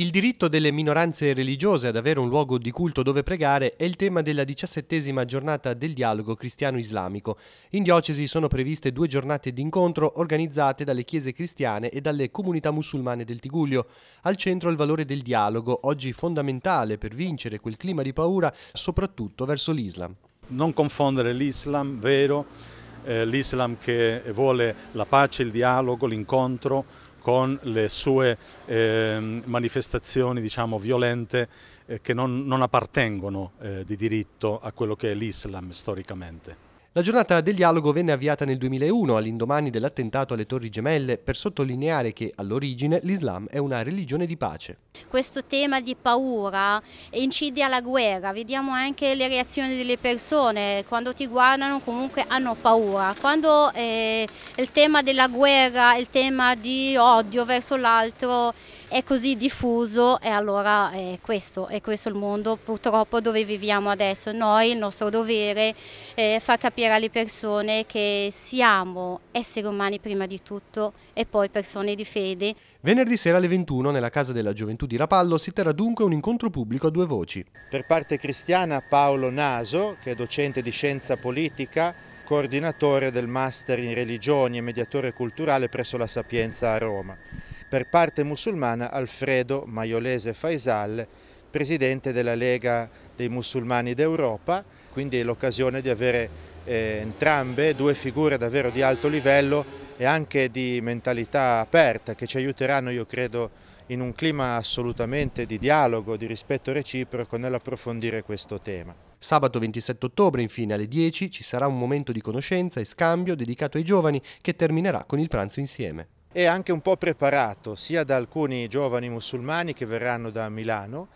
Il diritto delle minoranze religiose ad avere un luogo di culto dove pregare è il tema della diciassettesima giornata del dialogo cristiano-islamico. In diocesi sono previste due giornate d'incontro organizzate dalle chiese cristiane e dalle comunità musulmane del Tiguglio. Al centro il valore del dialogo, oggi fondamentale per vincere quel clima di paura, soprattutto verso l'Islam. Non confondere l'Islam vero, eh, l'Islam che vuole la pace, il dialogo, l'incontro con le sue eh, manifestazioni diciamo, violente eh, che non, non appartengono eh, di diritto a quello che è l'Islam storicamente. La giornata del dialogo venne avviata nel 2001 all'indomani dell'attentato alle Torri Gemelle per sottolineare che all'origine l'Islam è una religione di pace. Questo tema di paura incide alla guerra, vediamo anche le reazioni delle persone, quando ti guardano comunque hanno paura. Quando eh, il tema della guerra, il tema di odio verso l'altro è così diffuso e allora è questo, è questo il mondo purtroppo dove viviamo adesso. Noi il nostro dovere è far capire alle persone che siamo esseri umani prima di tutto e poi persone di fede. Venerdì sera alle 21 nella Casa della Gioventù di Rapallo si terrà dunque un incontro pubblico a due voci. Per parte cristiana Paolo Naso, che è docente di scienza politica, coordinatore del Master in Religioni e mediatore culturale presso la Sapienza a Roma. Per parte musulmana Alfredo Maiolese Faisal, presidente della Lega dei Musulmani d'Europa, quindi è l'occasione di avere eh, entrambe due figure davvero di alto livello e anche di mentalità aperta che ci aiuteranno, io credo, in un clima assolutamente di dialogo, di rispetto reciproco nell'approfondire questo tema. Sabato 27 ottobre, infine, alle 10 ci sarà un momento di conoscenza e scambio dedicato ai giovani che terminerà con il pranzo insieme. È anche un po' preparato sia da alcuni giovani musulmani che verranno da Milano,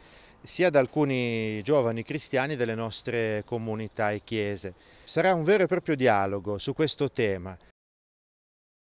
sia da alcuni giovani cristiani delle nostre comunità e chiese. Sarà un vero e proprio dialogo su questo tema,